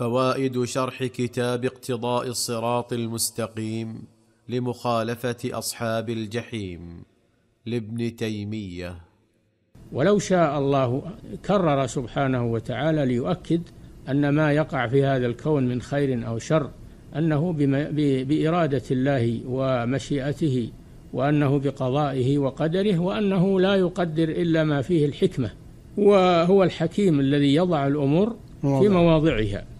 فوائد شرح كتاب اقتضاء الصراط المستقيم لمخالفه اصحاب الجحيم لابن تيميه ولو شاء الله كرر سبحانه وتعالى ليؤكد ان ما يقع في هذا الكون من خير او شر انه باراده الله ومشيئته وانه بقضائه وقدره وانه لا يقدر الا ما فيه الحكمه وهو الحكيم الذي يضع الامور في مواضعها